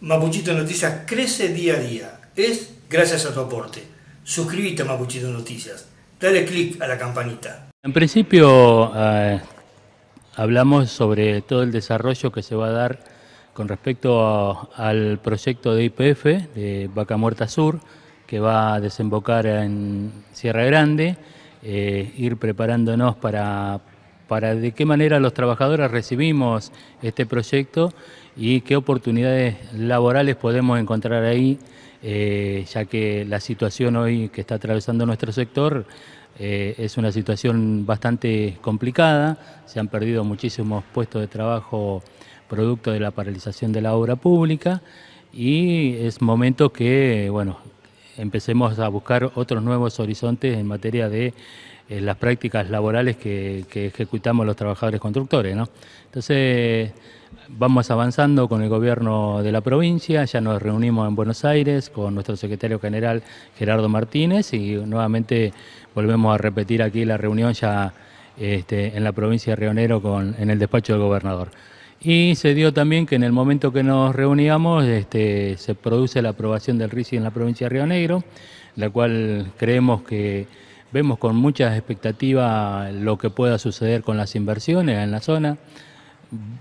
Mapuchito Noticias crece día a día. Es gracias a tu aporte. Suscríbete a Mapuchito Noticias. Dale click a la campanita. En principio eh, hablamos sobre todo el desarrollo que se va a dar con respecto al proyecto de IPF de Vaca Muerta Sur, que va a desembocar en Sierra Grande, eh, ir preparándonos para para de qué manera los trabajadores recibimos este proyecto y qué oportunidades laborales podemos encontrar ahí, eh, ya que la situación hoy que está atravesando nuestro sector eh, es una situación bastante complicada, se han perdido muchísimos puestos de trabajo producto de la paralización de la obra pública y es momento que, bueno, empecemos a buscar otros nuevos horizontes en materia de eh, las prácticas laborales que, ejecutamos los trabajadores constructores. Entonces, vamos avanzando con el gobierno de la provincia, ya nos reunimos en Buenos Aires con nuestro secretario general Gerardo Martínez y nuevamente volvemos a repetir aquí la reunión ya este, en la provincia de Rionero con, en el despacho del gobernador. Y se dio también que en el momento que nos reuníamos este, se produce la aprobación del RISI en la provincia de Río Negro, la cual creemos que vemos con muchas expectativa lo que pueda suceder con las inversiones en la zona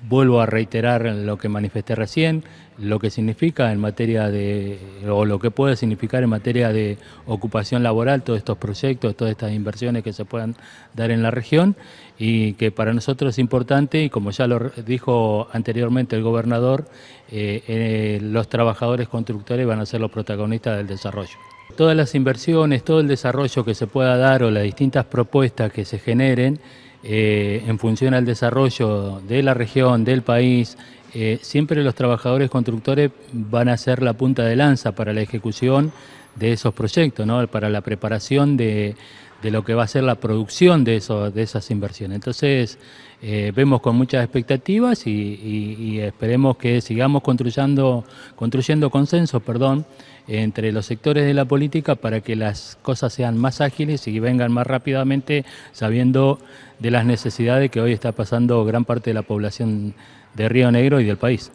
vuelvo a reiterar lo que manifesté recién, lo que significa en materia de, o lo que puede significar en materia de ocupación laboral todos estos proyectos, todas estas inversiones que se puedan dar en la región y que para nosotros es importante y como ya lo dijo anteriormente el gobernador, eh, eh, los trabajadores constructores van a ser los protagonistas del desarrollo todas las inversiones, todo el desarrollo que se pueda dar o las distintas propuestas que se generen eh, en función al desarrollo de la región, del país, eh, siempre los trabajadores constructores van a ser la punta de lanza para la ejecución de esos proyectos, ¿no? para la preparación de, de lo que va a ser la producción de, eso, de esas inversiones. Entonces, eh, vemos con muchas expectativas y, esperemos que sigamos construyendo, construyendo consenso perdón, entre los sectores de la política para que las cosas sean más ágiles y vengan más rápidamente, sabiendo de las necesidades que hoy está pasando gran parte de la población de Río Negro y del país.